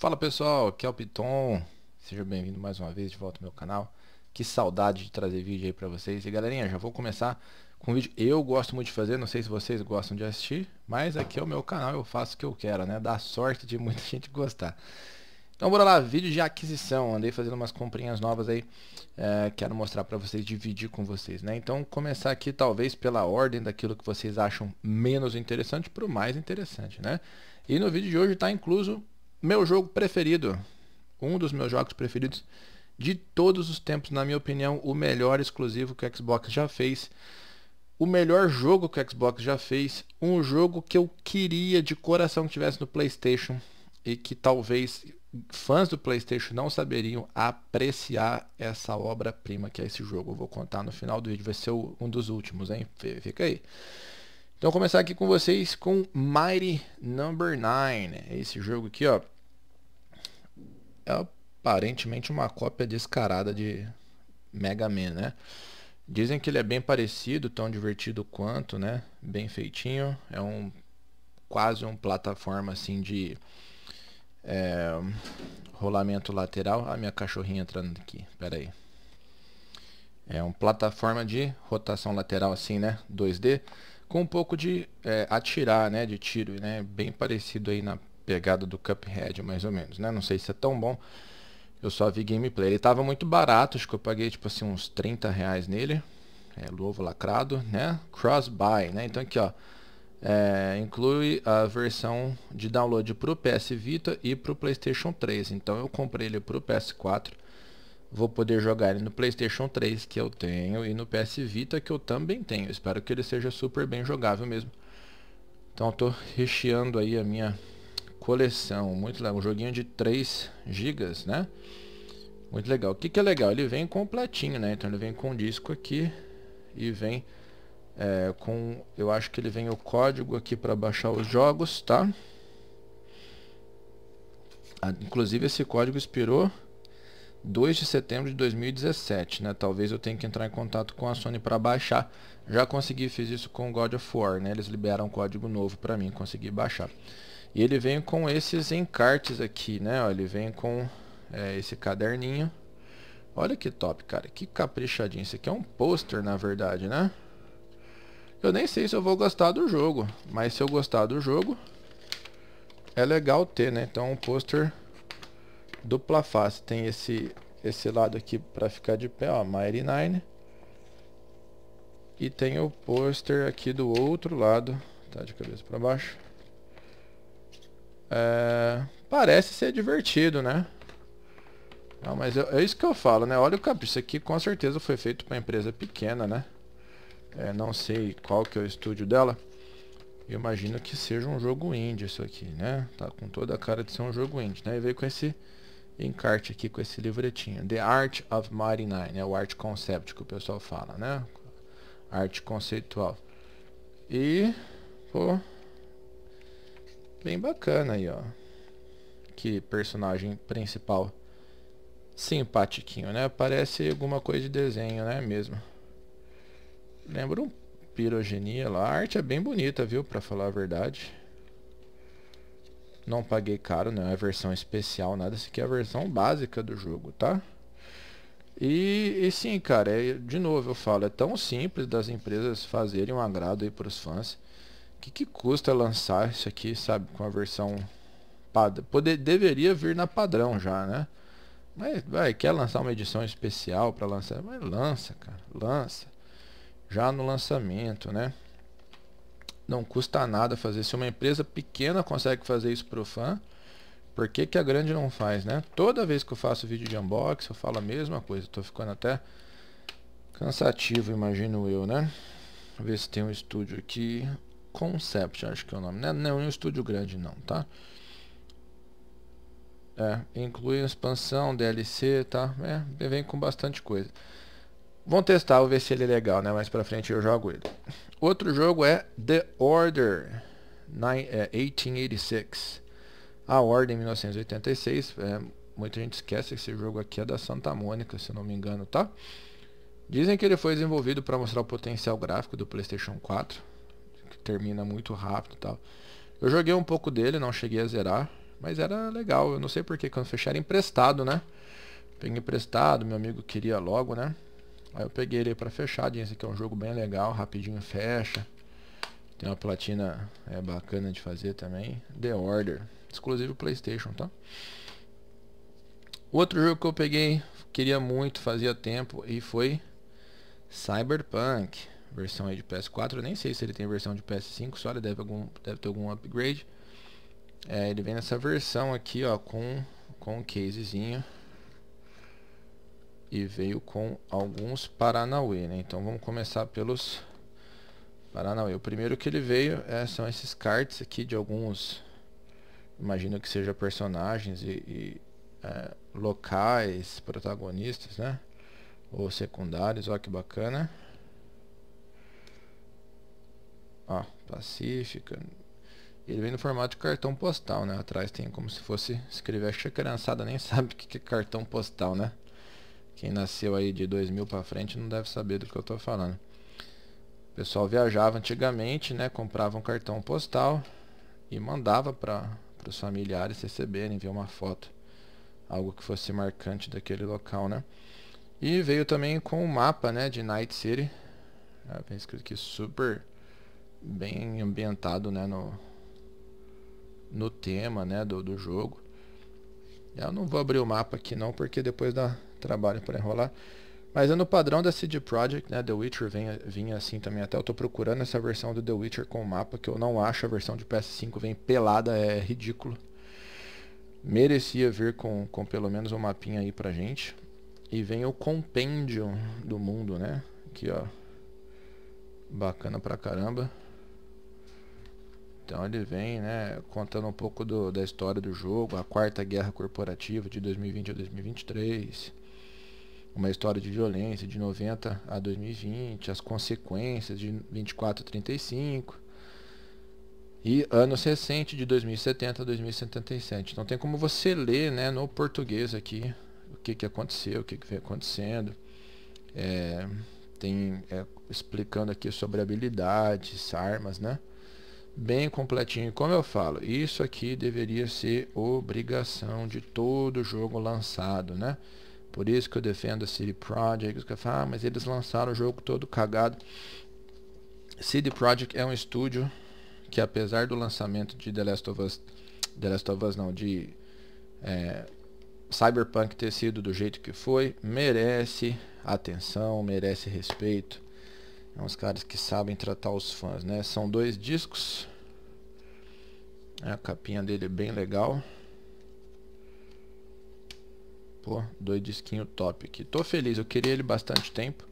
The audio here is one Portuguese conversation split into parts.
Fala pessoal, aqui é o Piton, seja bem-vindo mais uma vez de volta ao meu canal. Que saudade de trazer vídeo aí pra vocês. E galerinha, já vou começar com um vídeo eu gosto muito de fazer, não sei se vocês gostam de assistir, mas aqui é o meu canal, eu faço o que eu quero, né? Dá sorte de muita gente gostar. Então bora lá, vídeo de aquisição, andei fazendo umas comprinhas novas aí, é, quero mostrar pra vocês, dividir com vocês, né? Então começar aqui talvez pela ordem daquilo que vocês acham menos interessante pro mais interessante, né? E no vídeo de hoje está incluso meu jogo preferido. Um dos meus jogos preferidos de todos os tempos, na minha opinião, o melhor exclusivo que o Xbox já fez. O melhor jogo que o Xbox já fez. Um jogo que eu queria de coração que tivesse no PlayStation. E que talvez fãs do PlayStation não saberiam apreciar essa obra-prima que é esse jogo. Eu vou contar no final do vídeo, vai ser um dos últimos, hein? Fica aí. Então, vou começar aqui com vocês com Mighty Number 9, é esse jogo aqui, ó é aparentemente uma cópia descarada de Mega Man, né? Dizem que ele é bem parecido, tão divertido quanto, né? Bem feitinho. É um quase um plataforma assim de é, rolamento lateral. A ah, minha cachorrinha entrando aqui. Pera aí. É um plataforma de rotação lateral assim, né? 2D com um pouco de é, atirar, né? De tiro, né? Bem parecido aí na pegada do Cuphead, mais ou menos, né? Não sei se é tão bom. Eu só vi gameplay. Ele tava muito barato, acho que eu paguei tipo assim uns 30 reais nele. É, novo lacrado, né? Cross-buy, né? Então aqui, ó. É, inclui a versão de download para o PS Vita e para o PlayStation 3. Então eu comprei ele para o PS4. Vou poder jogar ele no PlayStation 3 que eu tenho e no PS Vita que eu também tenho. Espero que ele seja super bem jogável mesmo. Então eu tô recheando aí a minha coleção, muito legal, um joguinho de 3 GB, né? Muito legal. O que, que é legal? Ele vem completinho, né? Então ele vem com o disco aqui e vem é, com, eu acho que ele vem o código aqui para baixar os jogos, tá? Ah, inclusive esse código expirou 2 de setembro de 2017, né? Talvez eu tenha que entrar em contato com a Sony para baixar. Já consegui, fiz isso com God of War, né? Eles liberaram um código novo para mim, conseguir baixar. E ele vem com esses encartes aqui, né? Ó, ele vem com é, esse caderninho. Olha que top, cara. Que caprichadinho. Isso aqui é um pôster, na verdade, né? Eu nem sei se eu vou gostar do jogo. Mas se eu gostar do jogo, é legal ter, né? Então, um pôster dupla face. Tem esse, esse lado aqui pra ficar de pé, ó. Mighty Nine. E tem o pôster aqui do outro lado. Tá de cabeça pra baixo. É, parece ser divertido, né? Não, mas eu, é isso que eu falo, né? Olha o capricho. Isso aqui com certeza foi feito para empresa pequena, né? É, não sei qual que é o estúdio dela. Eu imagino que seja um jogo indie isso aqui, né? Tá com toda a cara de ser um jogo indie, né? E veio com esse encarte aqui, com esse livretinho. The Art of Mighty Nine, né? O arte concept que o pessoal fala, né? Arte conceitual. E, pô, Bem bacana aí, ó. Que personagem principal. Simpatiquinho, né? Parece alguma coisa de desenho, né? Mesmo. Lembra um pirogenia lá. A arte é bem bonita, viu? Pra falar a verdade. Não paguei caro, não é a versão especial, nada. Isso aqui é a versão básica do jogo, tá? E, e sim, cara, é, de novo eu falo, é tão simples das empresas fazerem um agrado aí pros fãs que, que custa lançar isso aqui, sabe? Com a versão padrão. Poder, deveria vir na padrão já, né? Mas, vai, quer lançar uma edição especial para lançar? Mas lança, cara, lança. Já no lançamento, né? Não custa nada fazer. Se uma empresa pequena consegue fazer isso pro fã, por que, que a grande não faz, né? Toda vez que eu faço vídeo de unboxing, eu falo a mesma coisa. Tô ficando até cansativo, imagino eu, né? Vamos ver se tem um estúdio aqui. Concept, acho que é o nome. É, não é um estúdio grande não, tá? É, inclui expansão, DLC, tá? É, vem com bastante coisa. Vamos testar, vou ver se ele é legal, né? Mais pra frente eu jogo ele. Outro jogo é The Order 1886. É, A Ordem 1986. É, muita gente esquece que esse jogo aqui é da Santa Mônica, se não me engano, tá? Dizem que ele foi desenvolvido para mostrar o potencial gráfico do PlayStation 4 termina muito rápido e tal. Eu joguei um pouco dele, não cheguei a zerar, mas era legal. Eu não sei porque quando fechar emprestado, né? Peguei emprestado, meu amigo queria logo, né? Aí eu peguei ele para fechar, disse que é um jogo bem legal, rapidinho fecha. Tem uma platina é bacana de fazer também, The Order, exclusivo PlayStation, tá? Outro jogo que eu peguei, queria muito, fazia tempo e foi Cyberpunk. Versão aí de PS4, eu nem sei se ele tem versão de PS5, só ele deve, algum, deve ter algum upgrade. É, ele vem nessa versão aqui, ó, com, com um casezinho. E veio com alguns Paranauê, né? Então vamos começar pelos Paranauê. O primeiro que ele veio é, são esses cards aqui de alguns... Imagino que seja personagens e, e é, locais, protagonistas, né? Ou secundários, ó que bacana. Ó, Pacífica. Ele vem no formato de cartão postal, né? Atrás tem como se fosse escrever. Acho que a criançada nem sabe o que é cartão postal, né? Quem nasceu aí de 2000 para frente não deve saber do que eu tô falando. O pessoal viajava antigamente, né? Comprava um cartão postal e mandava para os familiares receberem, ver uma foto. Algo que fosse marcante daquele local, né? E veio também com o um mapa, né? De Night City. Ah, tá vem escrito aqui Super bem ambientado né, no, no tema né, do, do jogo. Eu não vou abrir o mapa aqui não, porque depois dá trabalho para enrolar. Mas é no padrão da CD Projekt, né, The Witcher vinha, vinha assim também. Até eu estou procurando essa versão do The Witcher com o mapa, que eu não acho. A versão de PS5 vem pelada, é ridículo. Merecia vir com, com pelo menos um mapinha aí pra gente. E vem o Compendium do mundo, né? Aqui, ó. Bacana pra caramba. Então ele vem né, contando um pouco do, da história do jogo, a quarta guerra corporativa de 2020 a 2023, uma história de violência de 90 a 2020, as consequências de 24 a 35 e anos recentes de 2070 a 2077. Então tem como você ler né, no português aqui o que, que aconteceu, o que, que vem acontecendo. É, tem é, explicando aqui sobre habilidades, armas, né? bem completinho. Como eu falo, isso aqui deveria ser obrigação de todo jogo lançado, né? Por isso que eu defendo a City Project, que eu falo, ah, mas eles lançaram o jogo todo cagado. City Project é um estúdio que apesar do lançamento de The Last of Us, The Last of Us não, de é, Cyberpunk ter sido do jeito que foi, merece atenção, merece respeito é uns caras que sabem tratar os fãs, né? São dois discos. É, a capinha dele é bem legal. Pô, dois disquinhos top aqui. Tô feliz, eu queria ele bastante tempo.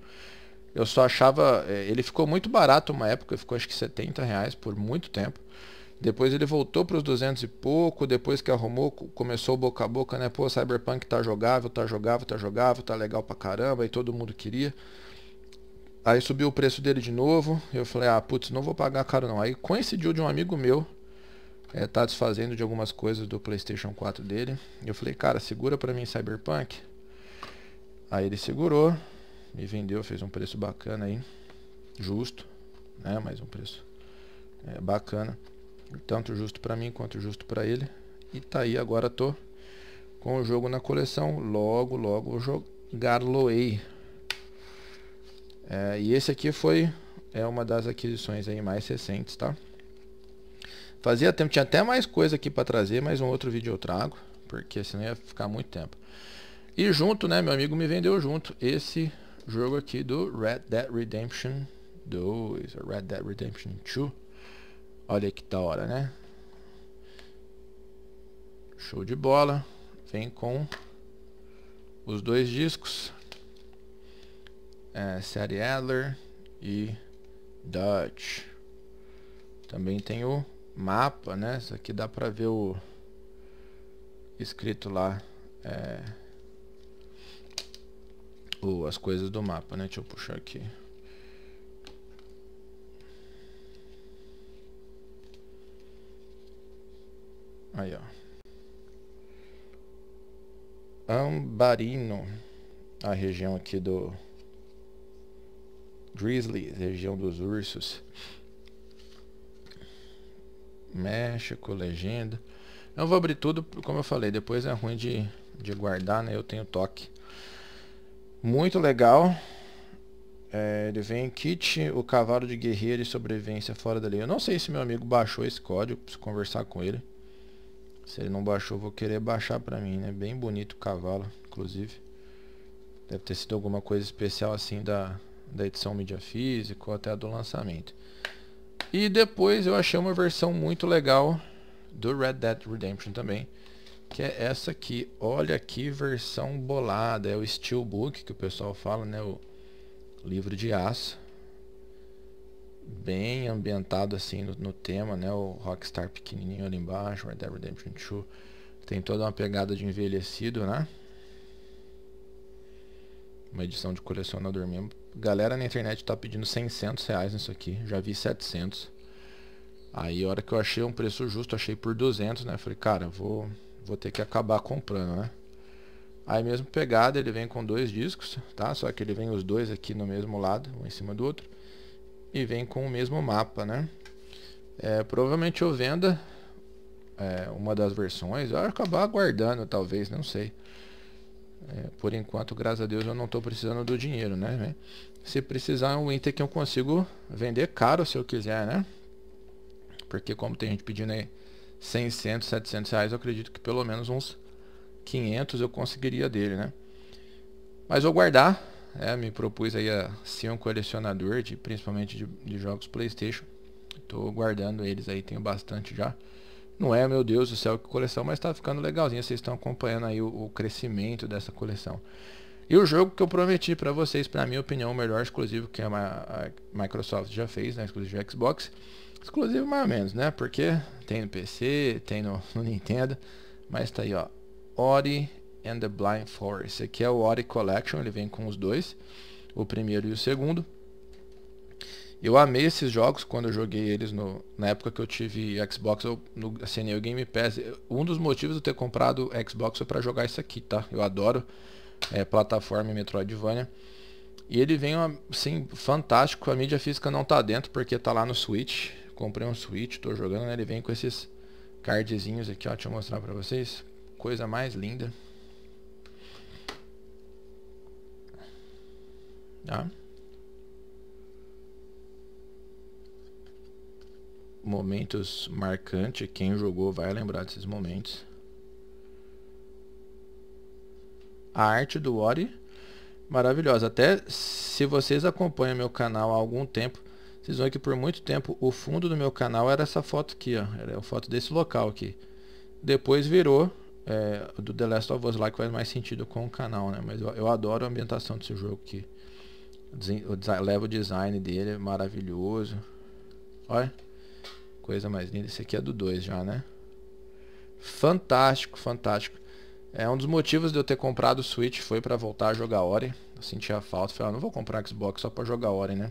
Eu só achava... É, ele ficou muito barato uma época, ficou acho que 70 reais por muito tempo. Depois ele voltou para os 200 e pouco, depois que arrumou, começou boca a boca, né? Pô, Cyberpunk tá jogável, tá jogável, tá jogável, tá legal pra caramba, e todo mundo queria. Aí subiu o preço dele de novo. Eu falei, ah, putz, não vou pagar caro não. Aí coincidiu de um amigo meu é, tá desfazendo de algumas coisas do PlayStation 4 dele. Eu falei, cara, segura pra mim Cyberpunk. Aí ele segurou, me vendeu, fez um preço bacana aí. Justo, né? mais um preço é, bacana. Tanto justo pra mim quanto justo pra ele. E tá aí, agora tô com o jogo na coleção. Logo, logo vou jogar Loei. É, e esse aqui foi é uma das aquisições aí mais recentes, tá? Fazia tempo, tinha até mais coisa aqui para trazer, mas um outro vídeo eu trago, porque senão ia ficar muito tempo. E junto, né, meu amigo me vendeu junto esse jogo aqui do Red Dead Redemption 2, Red Dead Redemption 2. Olha que da hora, né? Show de bola. Vem com os dois discos é, Sadie Adler e Dutch. Também tem o mapa, né? Isso aqui dá pra ver o escrito lá é, o, as coisas do mapa, né? Deixa eu puxar aqui. Aí, ó. Ambarino, a região aqui do Grizzly, região dos ursos. México, legenda. Eu vou abrir tudo, como eu falei, depois é ruim de, de guardar, né? Eu tenho toque. Muito legal. É, ele vem kit, o cavalo de guerreiro e sobrevivência fora da lei. Eu não sei se meu amigo baixou esse código, preciso conversar com ele. Se ele não baixou, vou querer baixar pra mim, né? Bem bonito o cavalo, inclusive. Deve ter sido alguma coisa especial assim da, da edição mídia físico até a do lançamento. E depois eu achei uma versão muito legal do Red Dead Redemption também, que é essa aqui. Olha que versão bolada, é o Steelbook que o pessoal fala, né, o livro de aço. Bem ambientado assim no, no tema, né, o Rockstar pequenininho ali embaixo, Red Dead Redemption 2. Tem toda uma pegada de envelhecido, né? Uma edição de colecionador mesmo. Galera na internet tá pedindo 600 reais nisso aqui. Já vi 700. Aí a hora que eu achei um preço justo, achei por 200, né? Falei, cara, vou, vou ter que acabar comprando, né? Aí mesmo pegada, ele vem com dois discos, tá? Só que ele vem os dois aqui no mesmo lado, um em cima do outro. E vem com o mesmo mapa, né? É, provavelmente eu venda é, uma das versões. Eu acabar guardando, talvez, não sei. É, por enquanto, graças a Deus, eu não estou precisando do dinheiro, né? Se precisar, é um item que eu consigo vender caro se eu quiser, né? Porque como tem gente pedindo aí 600, 700 reais, eu acredito que pelo menos uns 500 eu conseguiria dele, né? Mas vou guardar, é, me propus aí a ser um colecionador, de, principalmente de, de jogos Playstation. Estou guardando eles aí, tenho bastante já. Não é, meu Deus do céu, que coleção, mas está ficando legalzinho. Vocês estão acompanhando aí o, o, crescimento dessa coleção. E o jogo que eu prometi para vocês, para minha opinião, o melhor exclusivo que a, a Microsoft já fez, né? Exclusivo de Xbox. Exclusivo mais ou menos, né? Porque tem no PC, tem no, no Nintendo. Mas tá aí, ó. Ori and the Blind Forest. Esse aqui é o Ori Collection, ele vem com os dois. O primeiro e o segundo. Eu amei esses jogos quando eu joguei eles no, na época que eu tive Xbox, eu no, assinei o Game Pass. Um dos motivos de eu ter comprado Xbox foi para jogar isso aqui, tá? Eu adoro é, plataforma Metroidvania. E ele vem assim, fantástico. A mídia física não tá dentro porque tá lá no Switch. Comprei um Switch, tô jogando, né? Ele vem com esses cardzinhos aqui, ó. Deixa eu mostrar pra vocês. Coisa mais linda. Tá? Ah. momentos marcantes. Quem jogou vai lembrar desses momentos. A arte do Ori, maravilhosa. Até se vocês acompanham meu canal há algum tempo, vocês vão que por muito tempo o fundo do meu canal era essa foto aqui, ó. Era a foto desse local aqui. Depois virou é, do The Last of Us lá que faz mais sentido com o canal, né? Mas eu, eu adoro a ambientação desse jogo aqui. leva o design dele, é maravilhoso. Olha. Coisa mais linda. Esse aqui é do 2 já, né? Fantástico, fantástico. É um dos motivos de eu ter comprado o Switch foi para voltar a jogar Ori. Eu sentia falta, falei, ah, não vou comprar Xbox só para jogar Ori, né?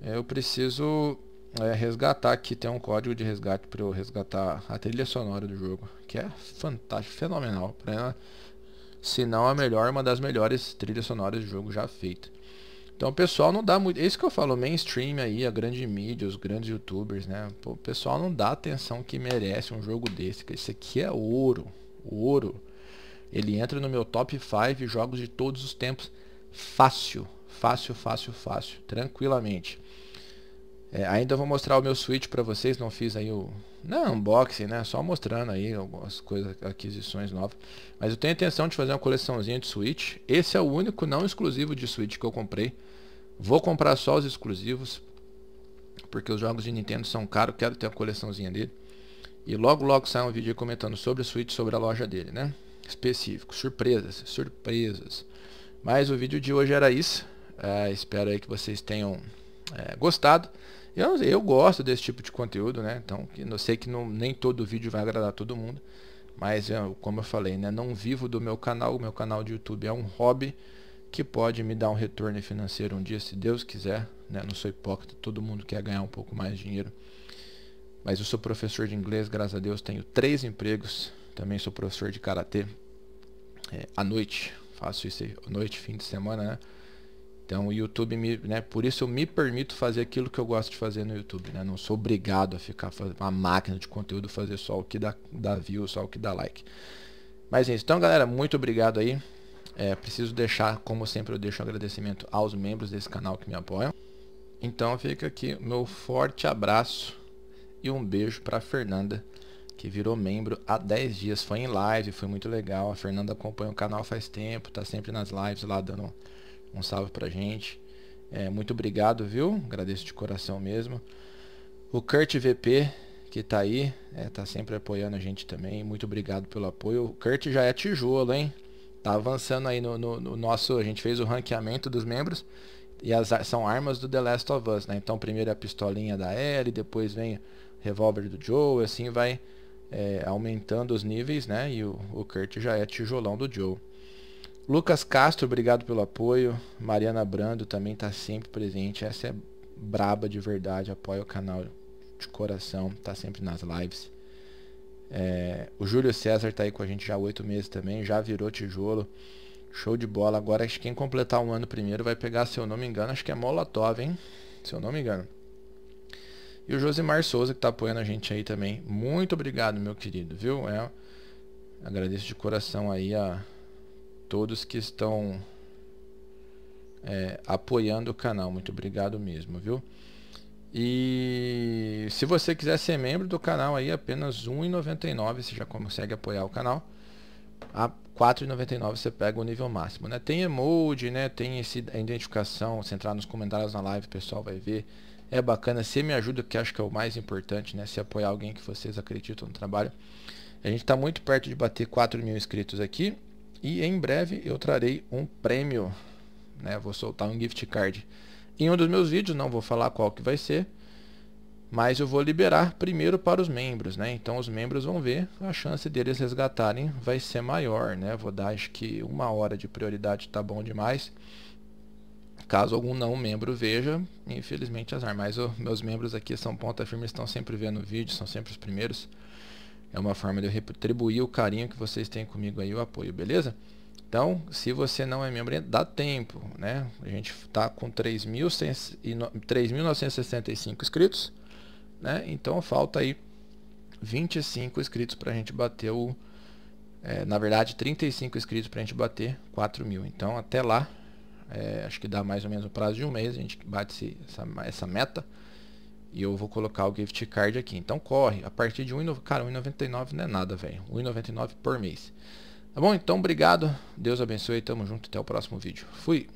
Eu preciso é, resgatar aqui, tem um código de resgate para eu resgatar a trilha sonora do jogo, que é fantástico, fenomenal, pra, se não a melhor, uma das melhores trilhas sonoras de jogo já feita. Então o pessoal não dá muito. Isso que eu falo, mainstream aí, a grande mídia, os grandes youtubers, né? o pessoal não dá a atenção que merece um jogo desse. Que esse aqui é ouro. Ouro. Ele entra no meu top 5 jogos de todos os tempos. Fácil. Fácil, fácil, fácil. Tranquilamente. É, ainda vou mostrar o meu Switch para vocês, não fiz aí o... Não, unboxing, né? Só mostrando aí algumas coisas, aquisições novas. Mas eu tenho a intenção de fazer uma coleçãozinha de Switch. Esse é o único não exclusivo de Switch que eu comprei. Vou comprar só os exclusivos. Porque os jogos de Nintendo são caros, quero ter uma coleçãozinha dele. E logo logo sai um vídeo comentando sobre o Switch, sobre a loja dele, né? Específico, surpresas, surpresas. Mas o vídeo de hoje era isso. É, espero aí que vocês tenham é, gostado. Eu, eu gosto desse tipo de conteúdo, né? Então, não sei que não, nem todo vídeo vai agradar todo mundo. Mas, eu, como eu falei, né? Não vivo do meu canal. O meu canal de YouTube é um hobby que pode me dar um retorno financeiro um dia, se Deus quiser. Né? Não sou hipócrita, todo mundo quer ganhar um pouco mais de dinheiro. Mas eu sou professor de inglês, graças a Deus, tenho três empregos. Também sou professor de karatê. É, à noite, faço isso à noite, fim de semana, né? Então o YouTube me, né, por isso eu me permito fazer aquilo que eu gosto de fazer no YouTube, né? Não sou obrigado a ficar uma máquina de conteúdo fazer só o que dá, dá view, só o que dá like. Mas é isso. Então, galera, muito obrigado aí. É, preciso deixar, como sempre, eu deixo um agradecimento aos membros desse canal que me apoiam. Então fica aqui meu forte abraço e um beijo para Fernanda, que virou membro há 10 dias. Foi em live, foi muito legal. A Fernanda acompanha o canal faz tempo, tá sempre nas lives lá dando um salve pra gente. É, muito obrigado, viu? Agradeço de coração mesmo. O Kurt VP, que tá aí, é, tá sempre apoiando a gente também. Muito obrigado pelo apoio. O Kurt já é tijolo, hein? Tá avançando aí no, no, no nosso. A gente fez o ranqueamento dos membros. E as, são armas do The Last of Us, né? Então primeiro é a pistolinha da Ellie, depois vem o revólver do Joe, assim vai é, aumentando os níveis, né? E o, o Kurt já é tijolão do Joe. Lucas Castro, obrigado pelo apoio. Mariana Brando também está sempre presente. Essa é braba de verdade, apoia o canal de coração, está sempre nas lives. É, o Júlio César está aí com a gente já há oito meses também, já virou tijolo. Show de bola. Agora acho que quem completar um ano primeiro vai pegar, se eu não me engano, acho que é Molotov, hein? Se eu não me engano. E o Josimar Souza que está apoiando a gente aí também. Muito obrigado, meu querido, viu? É, agradeço de coração aí a todos que estão é, apoiando o canal. Muito obrigado mesmo, viu? E se você quiser ser membro do canal aí, apenas R$1,99 você já consegue apoiar o canal. A R$ você pega o nível máximo, né? Tem emoji, né? Tem esse, a identificação, se entrar nos comentários na live, o pessoal vai ver. É bacana, você me ajuda, que acho que é o mais importante, né? Se apoiar alguém que vocês acreditam no trabalho. A gente está muito perto de bater 4 mil inscritos aqui. E em breve eu trarei um prêmio, né? Vou soltar um gift card em um dos meus vídeos, não vou falar qual que vai ser, mas eu vou liberar primeiro para os membros, né? Então os membros vão ver, a chance deles resgatarem vai ser maior, né? Vou dar acho que uma hora de prioridade tá bom demais. Caso algum não membro veja, infelizmente azar, mas os meus membros aqui são ponta firme, estão sempre vendo o vídeo, são sempre os primeiros. É uma forma de eu retribuir o carinho que vocês têm comigo aí, o apoio, beleza? Então, se você não é membro, dá tempo, né? A gente está com 3.965 inscritos, né? Então, falta aí 25 inscritos para a gente bater o... É, na verdade, 35 inscritos para a gente bater 4.000. mil. Então, até lá, é, acho que dá mais ou menos o um prazo de um mês, a gente bate essa, essa meta. E eu vou colocar o gift card aqui. Então corre, a partir de 1,99, cara, 1,99 não é nada, velho. 1,99 por mês. Tá bom? Então, obrigado. Deus abençoe, tamo junto, até o próximo vídeo. Fui.